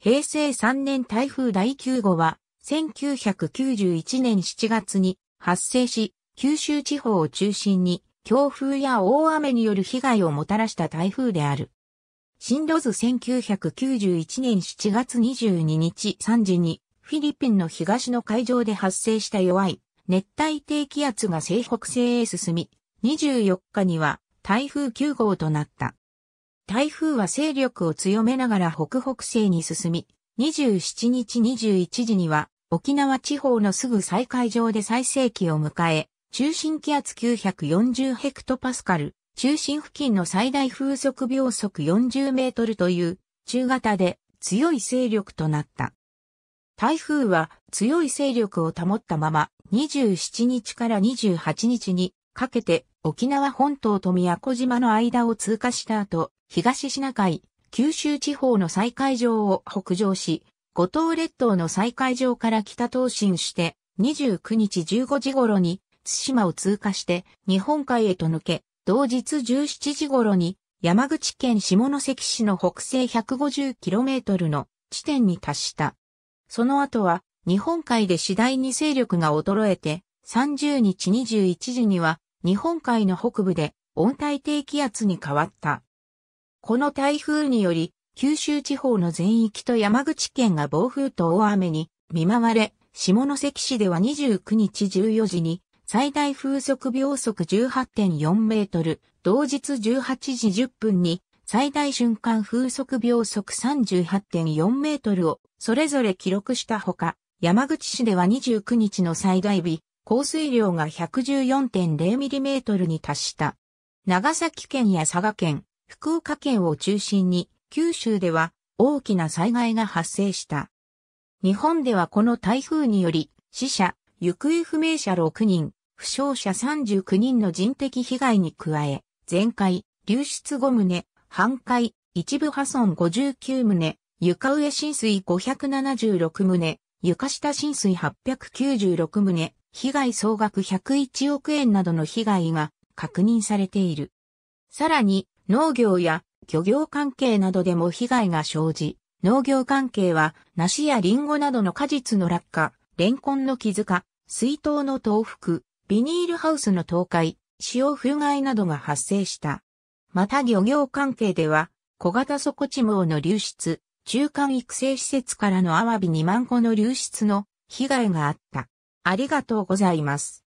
平成3年台風第9号は、1991年7月に発生し、九州地方を中心に強風や大雨による被害をもたらした台風である。進路図1991年7月22日3時にフィリピンの東の海上で発生した弱い熱帯低気圧が西北西へ進み、24日には台風9号となった。台風は勢力を強めながら北北西に進み、27日21時には沖縄地方のすぐ再海上で最盛期を迎え、中心気圧940ヘクトパスカル、中心付近の最大風速秒速40メートルという中型で強い勢力となった。台風は強い勢力を保ったまま27日から28日にかけて沖縄本島と宮古島の間を通過した後、東シナ海、九州地方の再海上を北上し、五島列島の再海上から北東進して、29日15時頃に、津島を通過して、日本海へと抜け、同日17時頃に、山口県下関市の北西 150km の地点に達した。その後は、日本海で次第に勢力が衰えて、30日21時には日本海の北部で温帯低気圧に変わった。この台風により、九州地方の全域と山口県が暴風と大雨に見舞われ、下関市では29日14時に最大風速秒速18.4メートル、同日18時10分に最大瞬間風速秒速38.4メートルをそれぞれ記録したほか、山口市では29日の最大日、降水量が 114.0mm に達した。長崎県や佐賀県、福岡県を中心に九州では大きな災害が発生した。日本ではこの台風により死者、行方不明者6人、負傷者39人の人的被害に加え、全壊、流出5棟、半壊、一部破損59棟、床上浸水576棟、床下浸水896棟、被害総額101億円などの被害が確認されている。さらに、農業や漁業関係などでも被害が生じ、農業関係は、梨やリンゴなどの果実の落下、レンコンの傷化、水筒の倒伏、ビニールハウスの倒壊、潮風害などが発生した。また漁業関係では、小型底地網の流出、中間育成施設からのアワビ2万個の流出の被害があった。ありがとうございます。